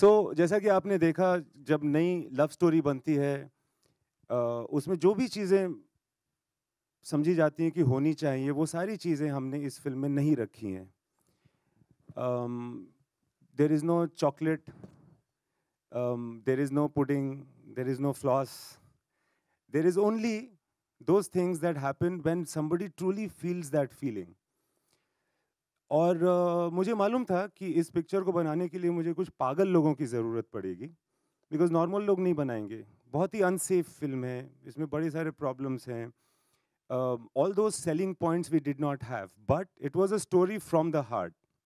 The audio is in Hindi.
सो so, जैसा कि आपने देखा जब नई लव स्टोरी बनती है आ, उसमें जो भी चीज़ें समझी जाती हैं कि होनी चाहिए वो सारी चीज़ें हमने इस फिल्म में नहीं रखी हैं there is no chocolate there is no pudding there is no floss there is only those things that happen when somebody truly feels that feeling और अ, मुझे मालूम था कि इस पिक्चर को बनाने के लिए मुझे कुछ पागल लोगों की ज़रूरत पड़ेगी बिकॉज़ नॉर्मल लोग नहीं बनाएंगे बहुत ही अनसेफ फिल्म है इसमें बड़े सारे प्रॉब्लम्स हैं although selling points we did not have but it was a story from the heart